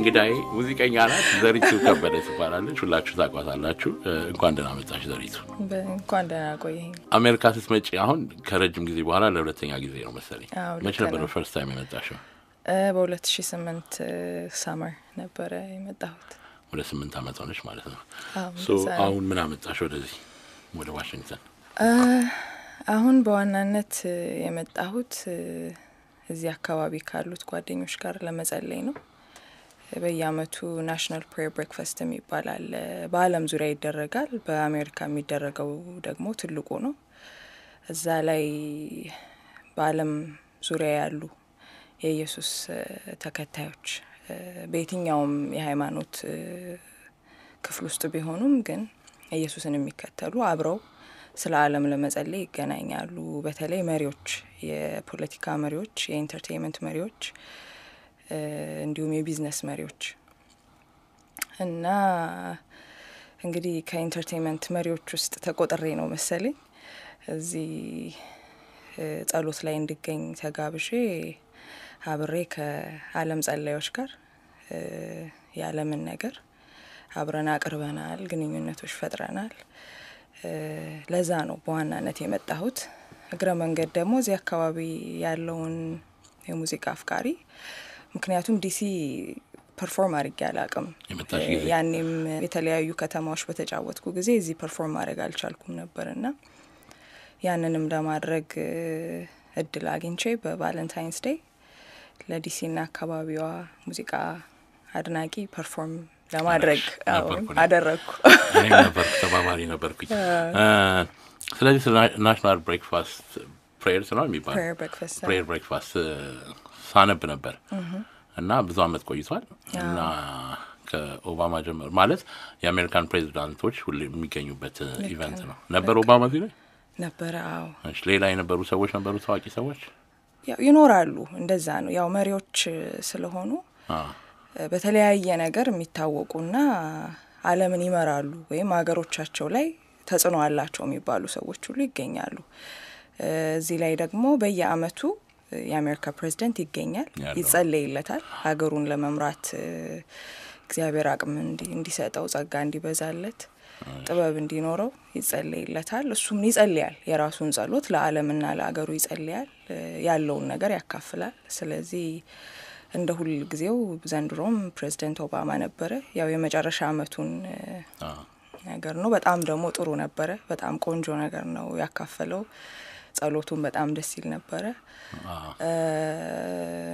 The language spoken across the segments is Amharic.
እንግዳይ ሙዚቀኛ ናት። ዘሪቱ ከበደ ትባላለች። ሁላችሁ ታቋታላችሁ። እንኳን ደህና መጣሽ ዘሪቱ። እንኳን ደህና ቆይ። አሜሪካ ስትመጪ አሁን ከረጅም ጊዜ በኋላ ለሁለተኛ ጊዜ ነው መሰለኝ። መች ነበር ፈርስት ታይም የመጣሽው? በሁለት ሺ ስምንት ሳመር ነበረ የመጣሁት። ወደ ስምንት አመት ሆነች ማለት ነው። አሁን ምን አመጣሽ ወደዚህ ወደ ዋሽንግተን? አሁን በዋናነት የመጣሁት እዚህ አካባቢ ካሉት ጓደኞች ጋር ለመጸለይ ነው። በየአመቱ ናሽናል ፕሬየር ብሬክፋስት የሚባላል በአለም ዙሪያ ይደረጋል። በአሜሪካ የሚደረገው ደግሞ ትልቁ ነው። እዛ ላይ በአለም ዙሪያ ያሉ የኢየሱስ ተከታዮች በየትኛውም የሃይማኖት ክፍል ውስጥ ቢሆኑም ግን ኢየሱስን የሚከተሉ አብረው ስለ አለም ለመጸለይ ይገናኛሉ። በተለይ መሪዎች፣ የፖለቲካ መሪዎች፣ የኢንተርቴንመንት መሪዎች እንዲሁም የቢዝነስ መሪዎች እና እንግዲህ ከኢንተርቴንመንት መሪዎች ውስጥ ተቆጥሬ ነው መሰለኝ እዚህ ጸሎት ላይ እንድገኝ ተጋብዤ አብሬ ከአለም ጸላዮች ጋር የአለምን ነገር አብረን አቅርበናል፣ ግንኙነቶች ፈጥረናል። ለዛ ነው በዋናነት የመጣሁት። እግረ መንገድ ደግሞ እዚህ አካባቢ ያለውን የሙዚቃ አፍቃሪ ምክንያቱም ዲሲ ፐርፎርም አድርጌ አላቅም። ያኔም የተለያዩ ከተማዎች በተጫወትኩ ጊዜ እዚህ ፐርፎርም ማድረግ አልቻልኩም ነበር እና ያንንም ለማድረግ እድል አግኝቼ በቫለንታይንስ ዴይ ለዲሲና አካባቢዋ ሙዚቃ አድናቂ ፐርፎርም ለማድረግ አደረግኩ። እኔም ነበር ተባባሪ ነበርኩኝ። ስለዚህ ስለ ናሽናል ብሬክፋስት ፕሬየር ስለ የሚባል ፕሬየር ብሬክፋስት ሳነብ ነበር እና ብዙ አመት ቆይቷል እና ከኦባማ ጀምሮ ማለት የአሜሪካን ፕሬዚዳንቶች ሁ የሚገኙበት ኢቨንት ነው ነበር። ኦባማ እዚህ ላይ ነበረ። አዎ። ሌላ የነበሩ ሰዎች ነበሩ፣ ታዋቂ ሰዎች ያው ይኖራሉ። እንደዛ ነው ያው መሪዎች ስለሆኑ በተለያየ ነገር የሚታወቁና አለምን ይመራሉ ወይም ሀገሮቻቸው ላይ ተጽዕኖ አላቸው የሚባሉ ሰዎች ሁሉ ይገኛሉ። እዚህ ላይ ደግሞ በየአመቱ የአሜሪካ ፕሬዚደንት ይገኛል፣ ይጸለይለታል። ሀገሩን ለመምራት እግዚአብሔር አቅም እንዲሰጠው፣ ጸጋ እንዲበዛለት፣ ጥበብ እንዲኖረው ይጸለይለታል። እሱም ይጸልያል። የራሱን ጸሎት ለዓለምና ለአገሩ ይጸልያል። ያለውን ነገር ያካፍላል። ስለዚህ እንደ ሁል ጊዜው ዘንድሮም ፕሬዚደንት ኦባማ ነበረ። ያው የመጨረሻ አመቱን ነገር ነው። በጣም ደግሞ ጥሩ ነበረ። በጣም ቆንጆ ነገር ነው ያካፈለው። ጸሎቱን በጣም ደስ ይል ነበረ።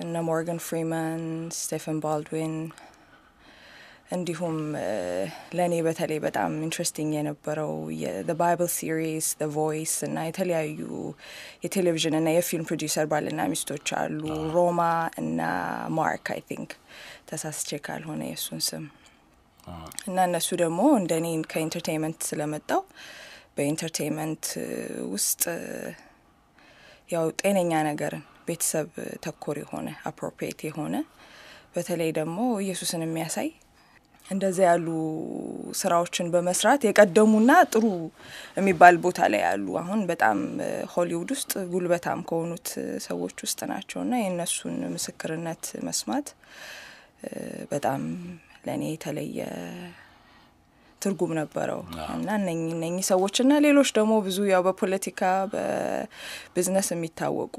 እነ ሞርጋን ፍሪማን፣ ስቴፈን ባልድዊን እንዲሁም ለእኔ በተለይ በጣም ኢንትረስቲንግ የነበረው ባይብል ሲሪስ ቮይስ እና የተለያዩ የቴሌቪዥን እና የፊልም ፕሮዲውሰር ባልና ሚስቶች አሉ። ሮማ እና ማርክ አይ ቲንክ ተሳስቼ ካልሆነ የእሱን ስም እና እነሱ ደግሞ እንደ እኔ ከኢንተርቴንመንት ስለመጣው በኢንተርቴንመንት ውስጥ ያው ጤነኛ ነገርን ቤተሰብ ተኮር የሆነ አፕሮፕሪት የሆነ በተለይ ደግሞ ኢየሱስን የሚያሳይ እንደዚ ያሉ ስራዎችን በመስራት የቀደሙና ጥሩ የሚባል ቦታ ላይ ያሉ አሁን በጣም ሆሊውድ ውስጥ ጉልበታም ከሆኑት ሰዎች ውስጥ ናቸውና የእነሱን ምስክርነት መስማት በጣም ለእኔ የተለየ ትርጉም ነበረው እና እነኚህ ሰዎች እና ሌሎች ደግሞ ብዙ ያው በፖለቲካ በቢዝነስ የሚታወቁ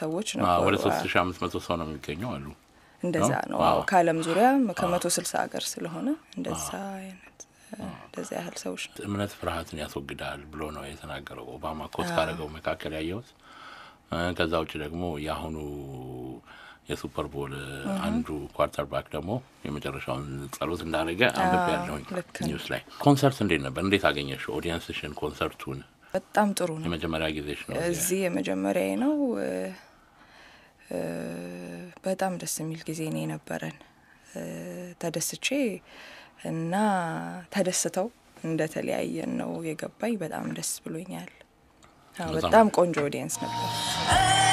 ሰዎች ነበሩ። ወደ ሶስት ሺ አምስት መቶ ሰው ነው የሚገኘው አሉ። እንደዛ ነው ከአለም ዙሪያ ከመቶ ስልሳ ሀገር ስለሆነ እንደዛ አይነት እንደዚ ያህል ሰዎች እምነት ፍርሃትን ያስወግዳል ብሎ ነው የተናገረው ኦባማ ኮት ካረገው መካከል ያየሁት። ከዛ ውጭ ደግሞ የአሁኑ የሱፐር ቦል አንዱ ኳርተርባክ ደግሞ የመጨረሻውን ጸሎት እንዳደረገ አንብቤ ያለሁኝ ኒውስ ላይ። ኮንሰርት እንዴት ነበር? እንዴት አገኘሽ ኦዲየንስሽን? ኮንሰርቱን? በጣም ጥሩ ነው። የመጀመሪያ ጊዜሽ ነው እዚህ? የመጀመሪያ ነው። በጣም ደስ የሚል ጊዜ ነው የነበረን። ተደስቼ እና ተደስተው እንደተለያየን ነው የገባኝ። በጣም ደስ ብሎኛል። በጣም ቆንጆ ኦዲየንስ ነበር።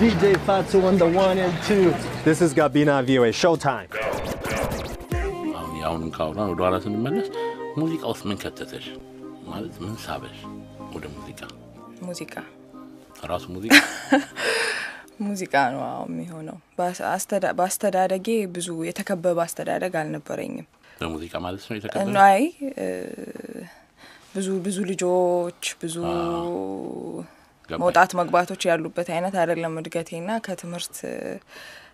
DJ Fatsu on the one and two. This is Gabina VOA Showtime. አሁን አሁንም ካሁን ወደ ኋላ ስንመለስ ሙዚቃ ውስጥ ምን ከተተሽ ማለት ምን ሳበሽ ወደ ሙዚቃ? ሙዚቃ ራሱ ሙዚቃ ሙዚቃ ነው የሚሆነው። በአስተዳደጌ ብዙ የተከበበ አስተዳደግ አልነበረኝም። በሙዚቃ ማለት ነው የተከበበ? አይ ብዙ ብዙ ልጆች ብዙ መውጣት መግባቶች ያሉበት አይነት አይደለም እድገቴና ከትምህርት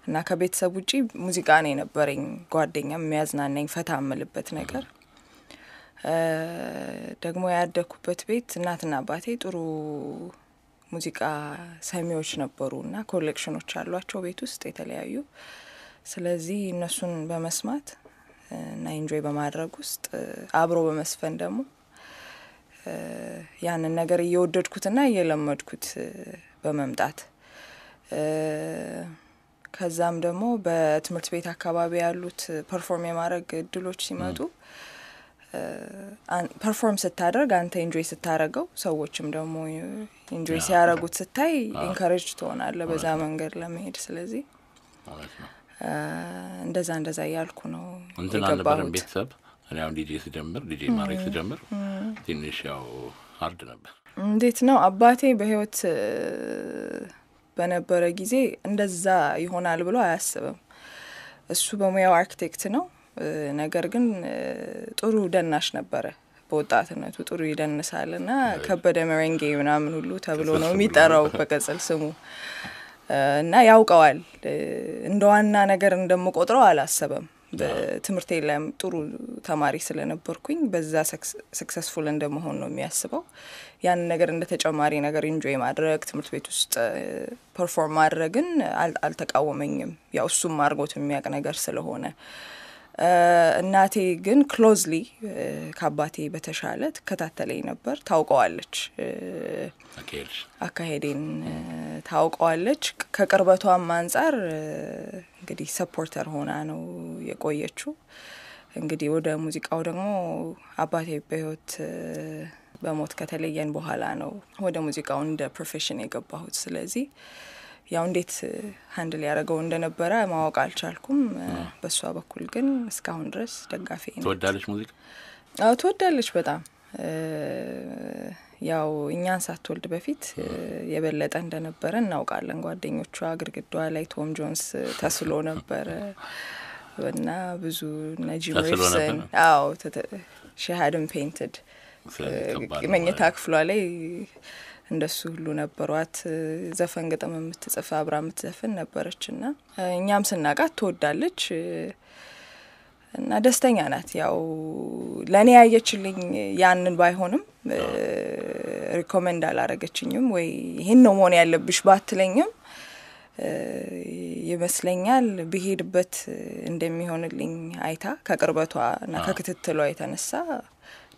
እና ከቤተሰብ ውጪ ሙዚቃ ነው የነበረኝ ጓደኛ የሚያዝናናኝ ፈታ ምልበት ነገር ደግሞ ያደግኩበት ቤት እናትና አባቴ ጥሩ ሙዚቃ ሰሚዎች ነበሩ እና ኮሌክሽኖች አሏቸው ቤት ውስጥ የተለያዩ ስለዚህ እነሱን በመስማት እና ኢንጆይ በማድረግ ውስጥ አብሮ በመስፈን ደግሞ ያንን ነገር እየወደድኩትና እየለመድኩት በመምጣት ከዛም ደግሞ በትምህርት ቤት አካባቢ ያሉት ፐርፎርም የማድረግ እድሎች ሲመጡ ፐርፎርም ስታደርግ አንተ ኢንጆይ ስታደረገው ሰዎችም ደግሞ ኢንጆይ ሲያደረጉት ስታይ ኢንካሬጅ ትሆናለ በዛ መንገድ ለመሄድ ስለዚህ እንደዛ እንደዛ እያልኩ ነው የገባሁት ቤተሰብ እኔ አሁን ዲጄ ስጀምር ዲጄ ማድረግ ስጀምር ትንሽ ያው አርድ ነበር። እንዴት ነው አባቴ በህይወት በነበረ ጊዜ እንደዛ ይሆናል ብሎ አያስብም። እሱ በሙያው አርኪቴክት ነው። ነገር ግን ጥሩ ደናሽ ነበረ። በወጣትነቱ ጥሩ ይደንሳል እና ከበደ መሬንጌ ምናምን ሁሉ ተብሎ ነው የሚጠራው በቅጽል ስሙ እና ያውቀዋል። እንደ ዋና ነገር እንደምቆጥረው አላሰበም። በትምህርቴ ላይም ጥሩ ተማሪ ስለነበርኩኝ በዛ ሰክሰስፉል እንደመሆን ነው የሚያስበው። ያን ነገር እንደ ተጨማሪ ነገር ኢንጆይ ማድረግ ትምህርት ቤት ውስጥ ፐርፎርም ማድረግን አልተቃወመኝም። ያው እሱም አድርጎት የሚያውቅ ነገር ስለሆነ እናቴ ግን ክሎዝሊ ከአባቴ በተሻለ ትከታተለኝ ነበር። ታውቀዋለች፣ አካሄዴን ታውቀዋለች። ከቅርበቷም አንጻር እንግዲህ ሰፖርተር ሆና ነው የቆየችው። እንግዲህ ወደ ሙዚቃው ደግሞ አባቴ በህይወት በሞት ከተለየን በኋላ ነው ወደ ሙዚቃው እንደ ፕሮፌሽን የገባሁት። ስለዚህ ያው እንዴት ሀንድ ያደረገው እንደነበረ ማወቅ አልቻልኩም። በእሷ በኩል ግን እስካሁን ድረስ ደጋፊ ትወዳለች ሙዚቃ? አዎ ትወዳለች በጣም ያው እኛን ሳትወልድ በፊት የበለጠ እንደነበረ እናውቃለን። ጓደኞቿ ግድግዳዋ ላይ ቶም ጆንስ ተስሎ ነበረ እና ብዙ እነ አዎ ሺ መኝታ ክፍሏ ላይ እንደሱ ሁሉ ነበሯት። ዘፈን ግጥም የምትጽፍ አብራ የምትዘፍን ነበረች እና እኛም ስናቃት ትወዳለች እና ደስተኛ ናት። ያው ለእኔ ያየችልኝ ያንን ባይሆንም ሪኮመንድ አላረገችኝም ወይ ይህን ነው መሆን ያለብሽ ባትለኝም ይመስለኛል ብሄድበት እንደሚሆንልኝ አይታ ከቅርበቷ እና ከክትትሏ የተነሳ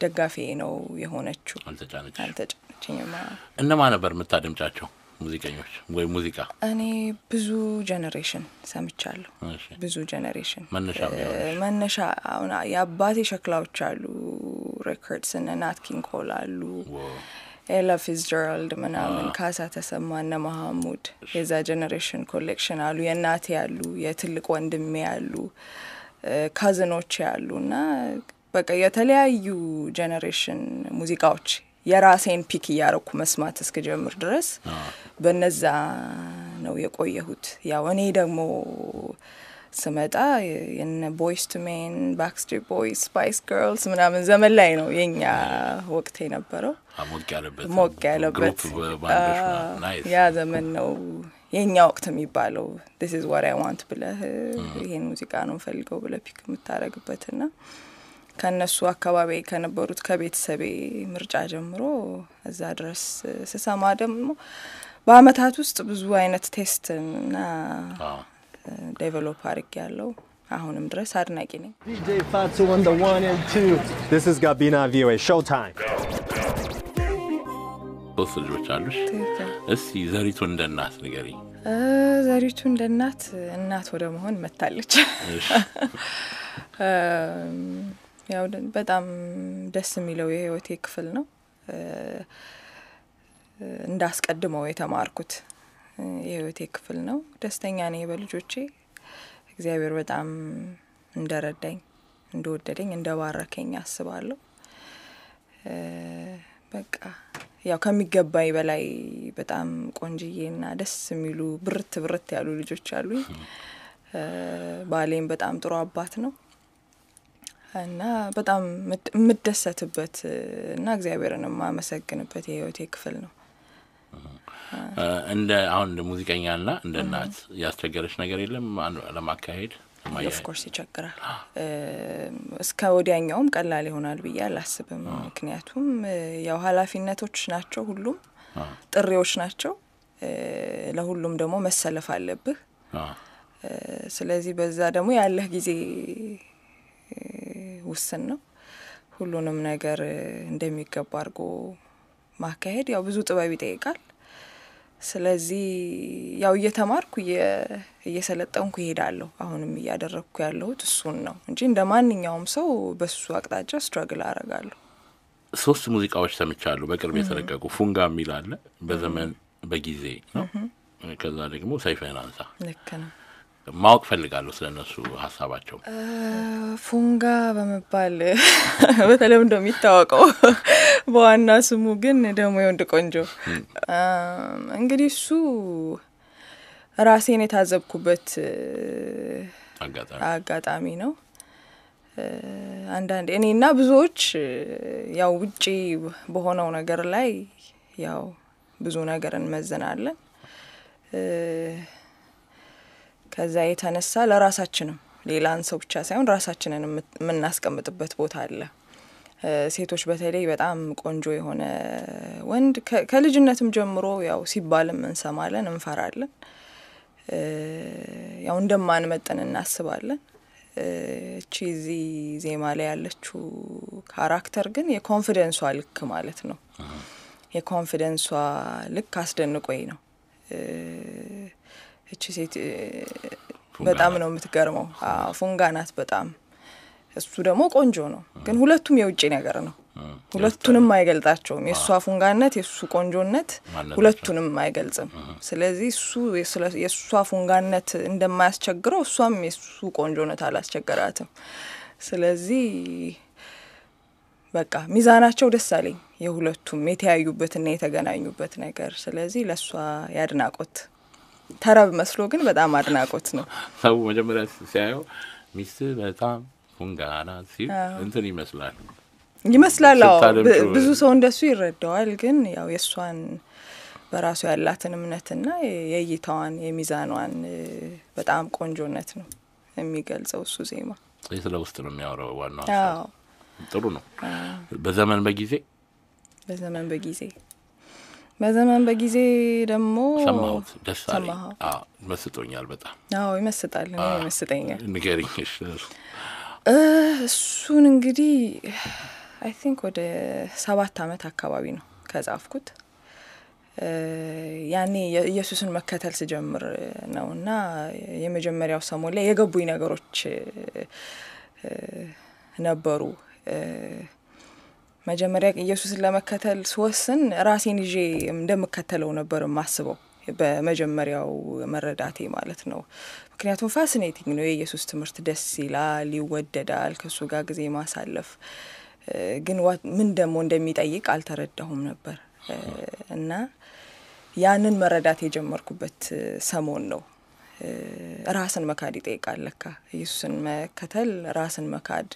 ደጋፊ ነው የሆነችው። አልተጫነች አልተመቸኝም። እነማ ነበር የምታደምጫቸው ሙዚቀኞች ወይ ሙዚቃ? እኔ ብዙ ጀኔሬሽን ሰምቻለሁ። ብዙ ጀኔሬሽን መነሻ አሁን የአባቴ ሸክላዎች አሉ፣ ሬኮርድስ እነ ናት ኪንግ ኮል አሉ፣ ኤላ ፊዝጀራልድ ምናምን፣ ካሳ ተሰማ፣ እነ መሐሙድ የዛ ጀኔሬሽን ኮሌክሽን አሉ። የእናቴ ያሉ፣ የትልቅ ወንድሜ ያሉ፣ ካዝኖች ያሉ እና በቃ የተለያዩ ጀኔሬሽን ሙዚቃዎች የራሴን ፒክ እያረኩ መስማት እስክጀምር ድረስ በነዛ ነው የቆየሁት። ያው እኔ ደግሞ ስመጣ የነ ቦይስ ቱ ሜን፣ ባክስትሪት ቦይስ፣ ስፓይስ ገርልስ ምናምን ዘመን ላይ ነው የኛ ወቅት የነበረው። ሞቅ ያለበት ያ ዘመን ነው የእኛ ወቅት የሚባለው። ዲስ ኢዝ ዋት አይ ዋንት ብለህ ይሄን ሙዚቃ ነው ፈልገው ብለህ ፒክ የምታደርግበት ና ከነሱ አካባቢ ከነበሩት ከቤተሰቤ ምርጫ ጀምሮ እዛ ድረስ ስሰማ ደግሞ በአመታት ውስጥ ብዙ አይነት ቴስት እና ዴቨሎፕ አድርግ ያለው አሁንም ድረስ አድናቂ ነኝ። ጋቢና ቪኦኤ ሾው ታይም። ሶስት ልጆች አሉሽ። እስቲ ዘሪቱ እንደ እናት ንገሪ። ዘሪቱ እንደ እናት እናት ወደ መሆን መታለች። ያው በጣም ደስ የሚለው የህይወቴ ክፍል ነው። እንዳስቀድመው የተማርኩት የህይወቴ ክፍል ነው። ደስተኛ ነኝ በልጆቼ። እግዚአብሔር በጣም እንደረዳኝ፣ እንደወደደኝ፣ እንደባረከኝ አስባለሁ። በቃ ያው ከሚገባኝ በላይ በጣም ቆንጅዬና ደስ የሚሉ ብርት ብርት ያሉ ልጆች አሉኝ። ባሌም በጣም ጥሩ አባት ነው። እና በጣም የምደሰትበት እና እግዚአብሔርን የማመሰግንበት የህይወቴ ክፍል ነው። እንደ አሁን እንደ ሙዚቀኛና እንደ እናት ያስቸገረች ነገር የለም ለማካሄድ? ኦፍኮርስ ይቸግራል። እስከ ወዲያኛውም ቀላል ይሆናል ብዬ አላስብም። ምክንያቱም ያው ኃላፊነቶች ናቸው፣ ሁሉም ጥሪዎች ናቸው። ለሁሉም ደግሞ መሰለፍ አለብህ። ስለዚህ በዛ ደግሞ ያለህ ጊዜ ውስን ነው። ሁሉንም ነገር እንደሚገባ አድርጎ ማካሄድ ያው ብዙ ጥበብ ይጠይቃል። ስለዚህ ያው እየተማርኩ እየሰለጠንኩ ይሄዳለሁ። አሁንም እያደረግኩ ያለሁት እሱን ነው እንጂ እንደ ማንኛውም ሰው በሱ አቅጣጫ ስትራግል አረጋለሁ። ሶስት ሙዚቃዎች ሰምቻሉ በቅርብ የተለቀቁ ፉንጋ የሚል አለ፣ በዘመን በጊዜ ነው። ከዛ ደግሞ ሰይፈን አንሳ ልክ ነው ማወቅ ፈልጋለሁ ስለ እነሱ ሀሳባቸው። ፉንጋ በመባል በተለምዶ የሚታወቀው በዋና ስሙ ግን ደግሞ የወንድ ቆንጆ እንግዲህ እሱ ራሴን የታዘብኩበት አጋጣሚ ነው። አንዳንድ እኔና ብዙዎች ያው ውጪ በሆነው ነገር ላይ ያው ብዙ ነገር እንመዝናለን። ከዛ የተነሳ ለራሳችንም ሌላን ሰው ብቻ ሳይሆን ራሳችንን የምናስቀምጥበት ቦታ አለ። ሴቶች በተለይ በጣም ቆንጆ የሆነ ወንድ ከልጅነትም ጀምሮ ያው ሲባልም እንሰማለን፣ እንፈራለን፣ ያው እንደማንመጥን እናስባለን። እቺ እዚህ ዜማ ላይ ያለችው ካራክተር ግን የኮንፊደንሷ ልክ ማለት ነው። የኮንፊደንሷ ልክ አስደንቆኝ ነው እቺ ሴት በጣም ነው የምትገርመው። ፉንጋ ናት በጣም እሱ ደግሞ ቆንጆ ነው። ግን ሁለቱም የውጭ ነገር ነው። ሁለቱንም አይገልጣቸውም። የእሷ ፉንጋነት፣ የእሱ ቆንጆነት ሁለቱንም አይገልጽም። ስለዚህ እሱ የእሷ ፉንጋነት እንደማያስቸግረው እሷም የእሱ ቆንጆነት አላስቸገራትም። ስለዚህ በቃ ሚዛናቸው ደስ አለኝ የሁለቱም የተያዩበትና የተገናኙበት ነገር። ስለዚህ ለእሷ ያድናቆት። ተረብ መስሎ ግን በጣም አድናቆት ነው። ሰው መጀመሪያ ሲያየው ሚስት በጣም ፉንጋራ ሲል እንትን ይመስላል ይመስላል። ብዙ ሰው እንደሱ ይረዳዋል። ግን ያው የእሷን በራሱ ያላትን እምነትና የእይታዋን የሚዛኗን በጣም ቆንጆነት ነው የሚገልጸው እሱ ዜማ። ስለ ውስጥ ነው የሚያወራው። ዋናው ጥሩ ነው። በዘመን በጊዜ በዘመን በጊዜ በዘመን በጊዜ ደግሞ ሰማሁት። ደስ አለኝ። መስጦኛል። በጣም አዎ፣ ይመስጣል። ይመስጠኛል። ንገሪኝ። እሱን እንግዲህ አይ ቲንክ ወደ ሰባት አመት አካባቢ ነው ከጻፍኩት። ያኔ ኢየሱስን መከተል ስጀምር ነው እና የመጀመሪያው ሰሞን ላይ የገቡኝ ነገሮች ነበሩ። መጀመሪያ ኢየሱስን ለመከተል ስወስን ራሴን ይዤ እንደምከተለው ነበር ማስበው በመጀመሪያው መረዳቴ ማለት ነው። ምክንያቱም ፋሲኔቲንግ ነው የኢየሱስ ትምህርት፣ ደስ ይላል፣ ይወደዳል፣ ከእሱ ጋር ጊዜ ማሳለፍ። ግን ምን ደግሞ እንደሚጠይቅ አልተረዳሁም ነበር እና ያንን መረዳት የጀመርኩበት ሰሞን ነው ራስን መካድ ይጠይቃል። ለካ ኢየሱስን መከተል ራስን መካድ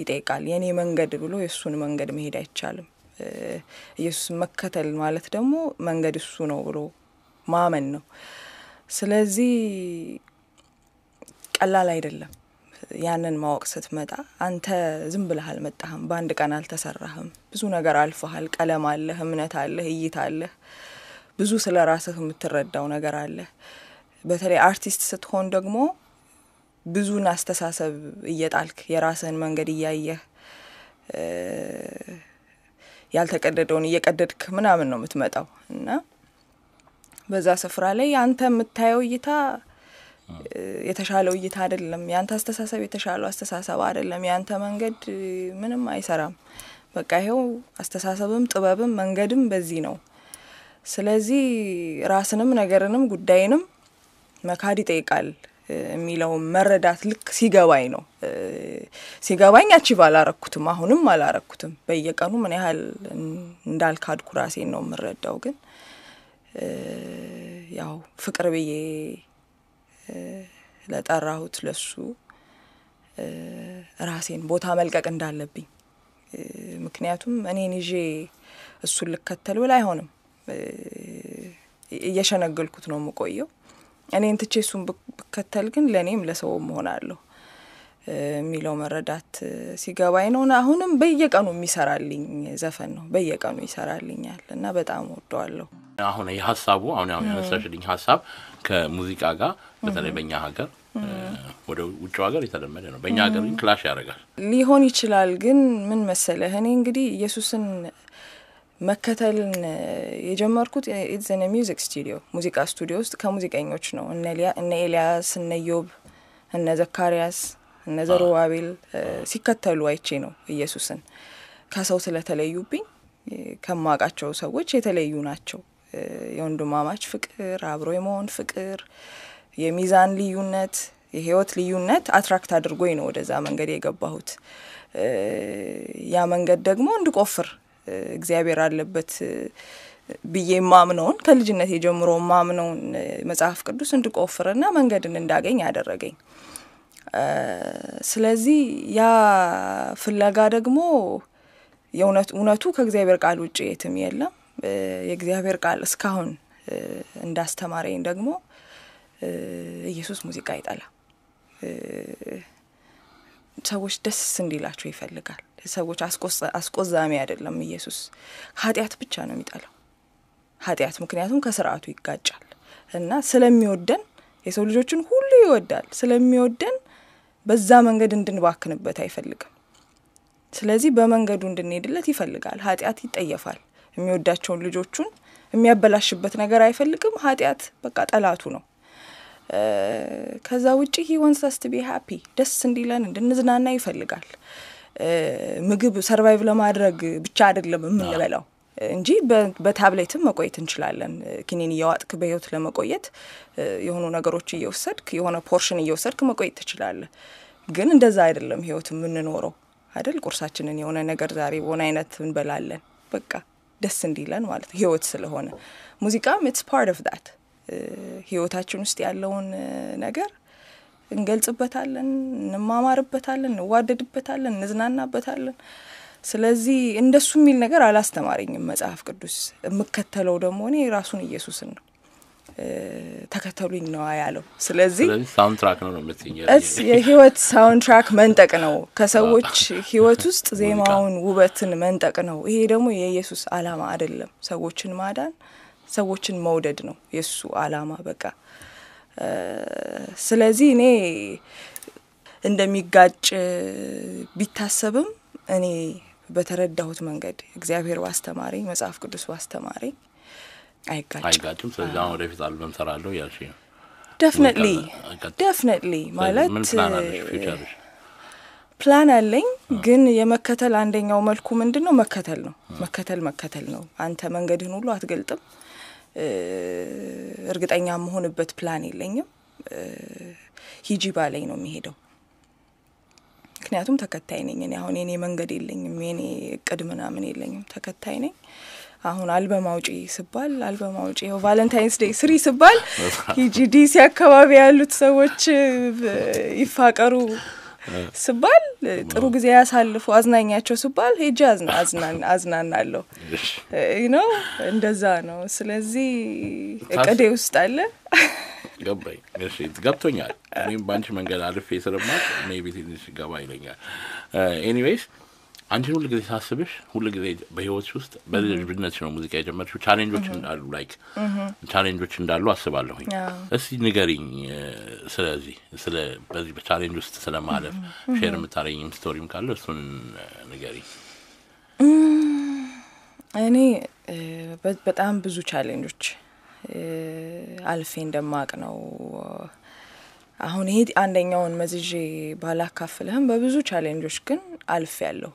ይጠይቃል። የእኔ መንገድ ብሎ የእሱን መንገድ መሄድ አይቻልም። ኢየሱስን መከተል ማለት ደግሞ መንገድ እሱ ነው ብሎ ማመን ነው። ስለዚህ ቀላል አይደለም። ያንን ማወቅ ስትመጣ አንተ ዝም ብለህ አልመጣህም። በአንድ ቀን አልተሰራህም። ብዙ ነገር አልፈሃል። ቀለም አለህ፣ እምነት አለህ፣ እይታ አለህ፣ ብዙ ስለ ራስህ የምትረዳው ነገር አለህ። በተለይ አርቲስት ስትሆን ደግሞ ብዙን አስተሳሰብ እየጣልክ የራስህን መንገድ እያየህ ያልተቀደደውን እየቀደድክ ምናምን ነው የምትመጣው እና በዛ ስፍራ ላይ አንተ የምታየው እይታ የተሻለው እይታ አይደለም። ያንተ አስተሳሰብ የተሻለው አስተሳሰብ አይደለም። የአንተ መንገድ ምንም አይሰራም። በቃ ይኸው አስተሳሰብም ጥበብም መንገድም በዚህ ነው። ስለዚህ ራስንም ነገርንም ጉዳይንም መካድ ይጠይቃል የሚለውን መረዳት ልክ ሲገባኝ ነው። ሲገባኝ አቺቭ አላረኩትም፣ አሁንም አላረኩትም። በየቀኑ ምን ያህል እንዳልካድኩ ራሴን ነው የምረዳው። ግን ያው ፍቅር ብዬ ለጠራሁት ለሱ ራሴን ቦታ መልቀቅ እንዳለብኝ ምክንያቱም እኔን ይዤ እሱን ልከተል ብል አይሆንም። እየሸነገልኩት ነው የምቆየው እኔን ትቼ እሱን ብከተል ግን ለእኔም ለሰው ሆናለሁ የሚለው መረዳት ሲገባኝ ነው። አሁንም በየቀኑ የሚሰራልኝ ዘፈን ነው። በየቀኑ ይሰራልኛል እና በጣም ወደዋለሁ። አሁን የሀሳቡ አሁን ሁ ያነሳሽልኝ ሀሳብ ከሙዚቃ ጋር በተለይ በእኛ ሀገር ወደ ውጭ ሀገር የተለመደ ነው። በእኛ ሀገር ግን ክላሽ ያደርጋል ሊሆን ይችላል። ግን ምን መሰለህ እኔ እንግዲህ ኢየሱስን መከተልን የጀመርኩት ኢትዘነ ሚዚክ ስቱዲዮ ሙዚቃ ስቱዲዮ ውስጥ ከሙዚቀኞች ነው። እነ ኤልያስ፣ እነ ዮብ፣ እነ ዘካርያስ፣ እነ ዘሩባቤል ሲከተሉ አይቼ ነው ኢየሱስን። ከሰው ስለተለዩብኝ ከማውቃቸው ሰዎች የተለዩ ናቸው። የወንድማማች ፍቅር፣ አብሮ የመሆን ፍቅር፣ የሚዛን ልዩነት፣ የህይወት ልዩነት አትራክት አድርጎኝ ነው ወደዛ መንገድ የገባሁት። ያ መንገድ ደግሞ እንድቆፍር እግዚአብሔር አለበት ብዬ ማምነውን ከልጅነት የጀምሮ ማምነውን መጽሐፍ ቅዱስ እንድቆፍርና መንገድን እንዳገኝ ያደረገኝ። ስለዚህ ያ ፍለጋ ደግሞ እውነቱ ከእግዚአብሔር ቃል ውጭ የትም የለም። የእግዚአብሔር ቃል እስካሁን እንዳስተማረኝ ደግሞ ኢየሱስ ሙዚቃ ይጠላ ሰዎች ደስ እንዲላቸው ይፈልጋል። ለሰዎች አስቆዛሚ አይደለም። ኢየሱስ ኃጢአት ብቻ ነው የሚጠላው ኃጢአት፣ ምክንያቱም ከስርዓቱ ይጋጫል እና ስለሚወደን የሰው ልጆችን ሁሉ ይወዳል። ስለሚወደን በዛ መንገድ እንድንባክንበት አይፈልግም። ስለዚህ በመንገዱ እንድንሄድለት ይፈልጋል። ኃጢአት ይጠየፋል። የሚወዳቸውን ልጆቹን የሚያበላሽበት ነገር አይፈልግም። ኃጢአት በቃ ጠላቱ ነው። ከዛ ውጪ ሂ ወንስ አስ ቱ ቢ ሃፒ ደስ እንዲለን እንድንዝናና ይፈልጋል። ምግብ ሰርቫይቭ ለማድረግ ብቻ አይደለም የምንበላው እንጂ በታብሌትም መቆየት እንችላለን። ኪኒን እያዋጥክ በህይወት ለመቆየት የሆኑ ነገሮች እየወሰድክ የሆነ ፖርሽን እየወሰድክ መቆየት ትችላለህ። ግን እንደዛ አይደለም ህይወት የምንኖረው አይደል? ቁርሳችንን የሆነ ነገር ዛሬ በሆነ አይነት እንበላለን፣ በቃ ደስ እንዲለን ማለት ነው ህይወት ስለሆነ ሙዚቃም ኢትስ ፓርት ኦፍ ዳት ህይወታችን ውስጥ ያለውን ነገር እንገልጽበታለን፣ እንማማርበታለን፣ እንዋደድበታለን፣ እንዝናናበታለን። ስለዚህ እንደሱ የሚል ነገር አላስተማረኝም መጽሐፍ ቅዱስ። የምከተለው ደግሞ እኔ ራሱን ኢየሱስን ነው። ተከተሉኝ ነዋ ያለው። ስለዚህ ሳውንትራክ ነው ነው የህይወት ሳውንትራክ መንጠቅ ነው። ከሰዎች ህይወት ውስጥ ዜማውን፣ ውበትን መንጠቅ ነው። ይሄ ደግሞ የኢየሱስ አላማ አይደለም። ሰዎችን ማዳን፣ ሰዎችን መውደድ ነው የእሱ አላማ በቃ ስለዚህ እኔ እንደሚጋጭ ቢታሰብም እኔ በተረዳሁት መንገድ እግዚአብሔር ዋስተማሪ መጽሐፍ ቅዱስ ዋስተማሪ አይጋጭም ስለዚ አሁን ወደፊት አልበም ሰራለሁ እያልሽ ነው? ደፍነትሊ ደፍነትሊ ማለት ፕላን አለኝ። ግን የመከተል አንደኛው መልኩ ምንድን ነው? መከተል ነው። መከተል መከተል ነው። አንተ መንገድህን ሁሉ አትገልጥም። እርግጠኛ መሆንበት ፕላን የለኝም። ሂጂ ባለኝ ነው የሚሄደው። ምክንያቱም ተከታይ ነኝ እኔ። አሁን የኔ መንገድ የለኝም፣ የኔ እቅድ ምናምን የለኝም። ተከታይ ነኝ። አሁን አልበም አውጪ ስባል አልበም አውጪ ው ቫለንታይንስ ዴይ ስሪ ስባል ሂጂ ዲሲ አካባቢ ያሉት ሰዎች ይፋቀሩ ስባል ጥሩ ጊዜ ያሳልፉ አዝናኛቸው ስባል ሄጂ አዝናናለሁ ነው። እንደዛ ነው። ስለዚህ እቅዴ ውስጥ አለ። ገባኝ። እሺ ገብቶኛል። እኔም በአንቺ መንገድ አልፌ ስለማት ቤት ትንሽ ገባ ይለኛል። ኤኒዌይስ አንቺን ሁል ጊዜ ሳስብሽ ሁል ጊዜ በህይወት ውስጥ በልጅነት ነው ሙዚቃ የጀመርሽው። ቻሌንጆች እንዳሉ ላይክ ቻሌንጆች እንዳሉ አስባለሁኝ። እስቲ ንገሪኝ፣ ስለዚህ ስለ በዚህ በቻሌንጅ ውስጥ ስለማለፍ ሼር የምታረኝም ስቶሪም ካለ እሱን ንገሪኝ። እኔ በጣም ብዙ ቻሌንጆች አልፌ እንደማቅ ነው አሁን ይሄ አንደኛውን መዝዤ ባላካፍልህም በብዙ ቻሌንጆች ግን አልፌ ያለሁ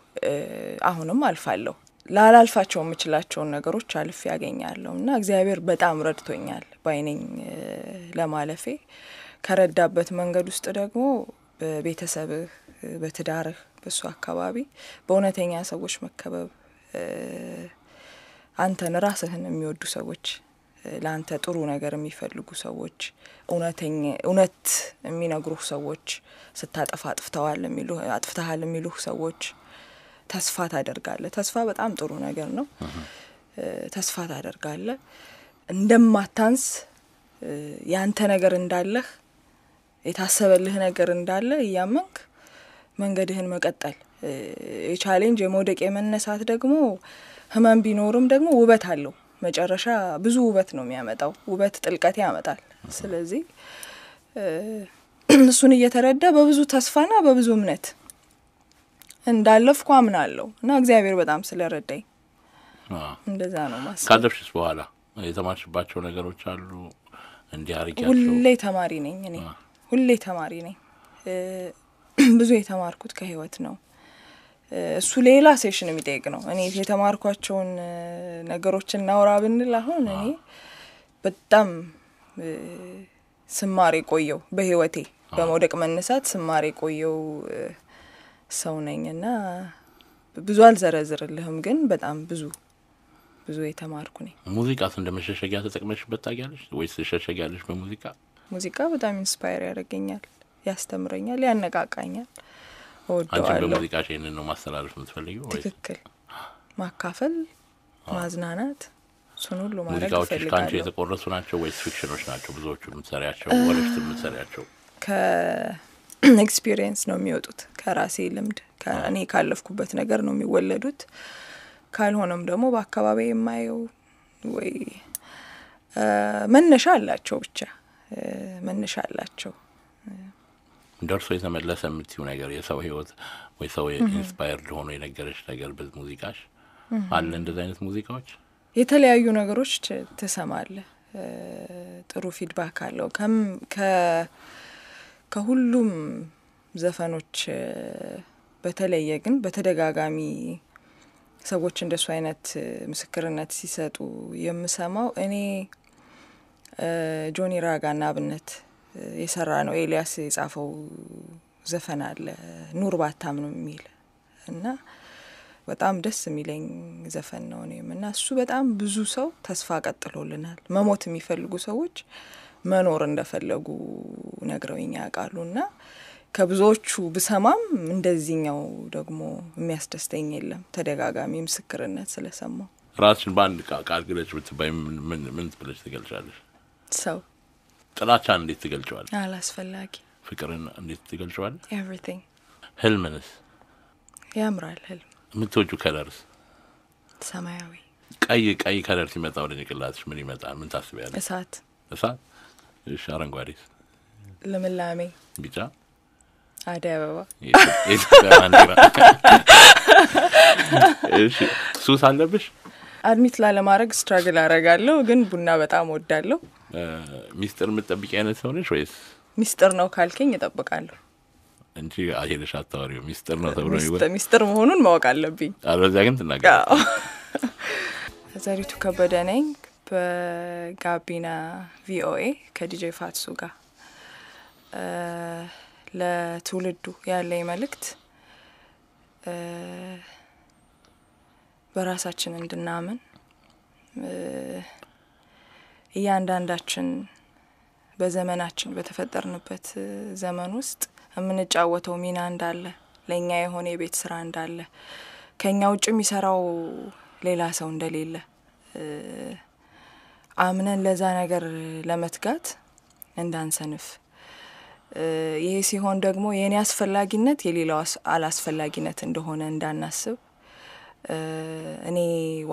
አሁንም አልፋለሁ። ላላልፋቸው የምችላቸውን ነገሮች አልፍ ያገኛለሁ እና እግዚአብሔር በጣም ረድቶኛል በአይነኝ ለማለፌ ከረዳበት መንገድ ውስጥ ደግሞ በቤተሰብህ፣ በትዳርህ፣ በሱ አካባቢ በእውነተኛ ሰዎች መከበብ፣ አንተን ራስህን የሚወዱ ሰዎች፣ ለአንተ ጥሩ ነገር የሚፈልጉ ሰዎች፣ እውነት የሚነግሩህ ሰዎች፣ ስታጠፋ አጥፍተዋል አጥፍተሃል የሚሉህ ሰዎች ተስፋ ታደርጋለ። ተስፋ በጣም ጥሩ ነገር ነው። ተስፋ ታደርጋለ። እንደማታንስ ያንተ ነገር እንዳለህ የታሰበልህ ነገር እንዳለ እያመንክ መንገድህን መቀጠል የቻሌንጅ የመውደቅ የመነሳት ደግሞ ህመም ቢኖርም ደግሞ ውበት አለው። መጨረሻ ብዙ ውበት ነው የሚያመጣው። ውበት ጥልቀት ያመጣል። ስለዚህ እሱን እየተረዳ በብዙ ተስፋና በብዙ እምነት እንዳለፍኩ አምናለሁ እና እግዚአብሔር በጣም ስለረዳኝ እንደዛ ነው ማስ ካለፍሽስ በኋላ የተማርሽባቸው ነገሮች አሉ። እንዲህ ሁሌ ተማሪ ነኝ እኔ ሁሌ ተማሪ ነኝ። ብዙ የተማርኩት ከህይወት ነው። እሱ ሌላ ሴሽን የሚጠይቅ ነው። እኔ የተማርኳቸውን ነገሮች እናውራ ብንል አሁን እኔ በጣም ስማር የቆየው በህይወቴ በመውደቅ መነሳት ስማር የቆየው ሰው ነኝ እና ብዙ አልዘረዝርልህም፣ ግን በጣም ብዙ ብዙ የተማርኩ ነኝ። ሙዚቃስ እንደ መሸሸጊያ ተጠቅመሽበት ታውቂያለሽ ወይስ ትሸሸጊያለሽ በሙዚቃ? ሙዚቃ በጣም ኢንስፓየር ያደርገኛል፣ ያስተምረኛል፣ ያነቃቃኛል፣ እወደዋለሁ። በሙዚቃ ይህንን ነው ማስተላለፍ የምትፈልጊው? ትክክል፣ ማካፈል፣ ማዝናናት እሱን ሁሉ ማድረግ ሙዚቃዎች ከአንቺ የተቆረሱ ናቸው ወይስ ፊክሽኖች ናቸው ብዙዎቹ የምትሰሪያቸው ወደፊት የምትሰሪያቸው? ኤክስፒሪየንስ ነው የሚወጡት ከራሴ ልምድ እኔ ካለፍኩበት ነገር ነው የሚወለዱት ካልሆነም ደግሞ በአካባቢ የማየው ወይ መነሻ አላቸው ብቻ መነሻ አላቸው ደርሶ የተመለሰ የምትይው ነገር የሰው ህይወት ወይ ሰው ኢንስፓየርድ ሆኖ የነገረች ነገር በሙዚቃሽ አለ እንደዚ አይነት ሙዚቃዎች የተለያዩ ነገሮች ትሰማለ ጥሩ ፊድባክ አለው ከም ከሁሉም ዘፈኖች በተለየ ግን በተደጋጋሚ ሰዎች እንደሱ አይነት ምስክርነት ሲሰጡ የምሰማው እኔ ጆኒ ራጋና አብነት የሰራ ነው ኤልያስ የጻፈው ዘፈን አለ ኑር ባታምኑ የሚል እና በጣም ደስ የሚለኝ ዘፈን ነው እኔም እና እሱ በጣም ብዙ ሰው ተስፋ ቀጥሎልናል። መሞት የሚፈልጉ ሰዎች መኖር እንደፈለጉ ነግረውኝ ያውቃሉ እና ከብዙዎቹ ብሰማም እንደዚህኛው ደግሞ የሚያስደስተኝ የለም። ተደጋጋሚ ምስክርነት ስለሰማው ራስሽን በአንድ ቃል ግለጭ ብትባይ ምን ብለሽ ትገልጫለሽ? ሰው ጥላቻን እንዴት ትገልጨዋል? አላስፈላጊ ፍቅርን እንዴት ትገልጨዋል? ኤቭሪቲንግ ህልምንስ? ያምራል ህልም። የምትወጁ ከለርስ? ሰማያዊ። ቀይ ቀይ ከለር ሲመጣ ወደ ጭንቅላትሽ ምን ይመጣል? ምን ታስቢያለሽ? እሳት እሳት እሺ፣ አረንጓዴስ? ልምላሜ። ቢጫ? አደይ አበባ፣ እሺ፣ ሱስ አለብሽ? አድሚት ላለማድረግ ስትራግል አረጋለሁ፣ ግን ቡና በጣም ወዳለሁ። ሚስጥር የምትጠብቂ አይነት ሰው ነሽ ወይስ? ሚስጥር ነው ካልከኝ እጠብቃለሁ እንጂ አሄደሽ አታዋሪ ሚስጥር ነው ተብሎ ሚስጥር መሆኑን ማወቅ አለብኝ፣ አለዚያ ግን ትናገ ዘሪቱ ከበደ ነኝ። በጋቢና ቪኦኤ ከዲጄ ፋትሱ ጋር ለትውልዱ ያለኝ መልእክት በራሳችን እንድናምን እያንዳንዳችን በዘመናችን በተፈጠርንበት ዘመን ውስጥ የምንጫወተው ሚና እንዳለ ለእኛ የሆነ የቤት ስራ እንዳለ ከእኛ ውጭ የሚሰራው ሌላ ሰው እንደሌለ አምነን ለዛ ነገር ለመትጋት እንዳንሰንፍ። ይሄ ሲሆን ደግሞ የእኔ አስፈላጊነት የሌላው አላስፈላጊነት እንደሆነ እንዳናስብ፣ እኔ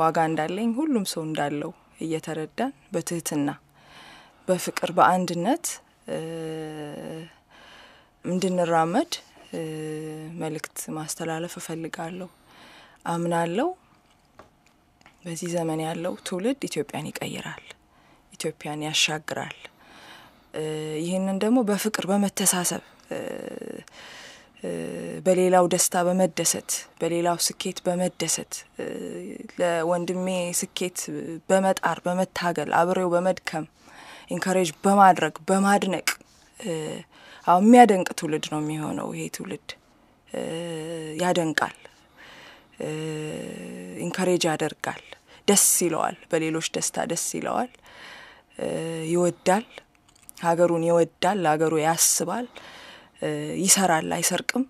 ዋጋ እንዳለኝ ሁሉም ሰው እንዳለው እየተረዳን በትህትና በፍቅር በአንድነት እንድንራመድ መልእክት ማስተላለፍ እፈልጋለሁ። አምናለሁ። በዚህ ዘመን ያለው ትውልድ ኢትዮጵያን ይቀይራል፣ ኢትዮጵያን ያሻግራል። ይህንን ደግሞ በፍቅር በመተሳሰብ በሌላው ደስታ በመደሰት በሌላው ስኬት በመደሰት ለወንድሜ ስኬት በመጣር በመታገል አብሬው በመድከም ኢንካሬጅ በማድረግ በማድነቅ አሁን የሚያደንቅ ትውልድ ነው የሚሆነው። ይሄ ትውልድ ያደንቃል። ኢንካሬጅ ያደርጋል፣ ደስ ይለዋል፣ በሌሎች ደስታ ደስ ይለዋል፣ ይወዳል፣ ሀገሩን ይወዳል፣ ለሀገሩ ያስባል፣ ይሰራል፣ አይሰርቅም፣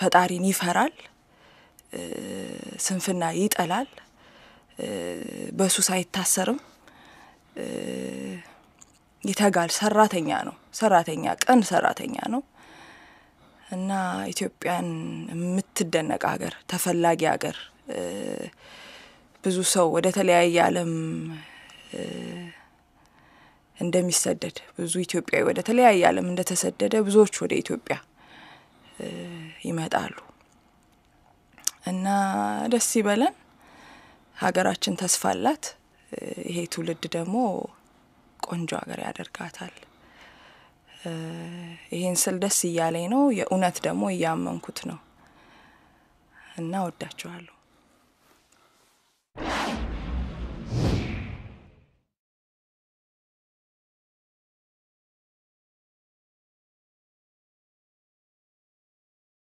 ፈጣሪን ይፈራል፣ ስንፍና ይጠላል፣ በሱስ አይታሰርም፣ ይተጋል። ሰራተኛ ነው። ሰራተኛ ቀን ሰራተኛ ነው። እና ኢትዮጵያን የምትደነቅ ሀገር፣ ተፈላጊ ሀገር፣ ብዙ ሰው ወደ ተለያየ ዓለም እንደሚሰደድ ብዙ ኢትዮጵያዊ ወደ ተለያየ ዓለም እንደተሰደደ ብዙዎች ወደ ኢትዮጵያ ይመጣሉ እና ደስ ይበለን። ሀገራችን ተስፋ አላት። ይሄ ትውልድ ደግሞ ቆንጆ ሀገር ያደርጋታል። ይሄን ስል ደስ እያለኝ ነው። የእውነት ደግሞ እያመንኩት ነው እና ወዳችኋለሁ።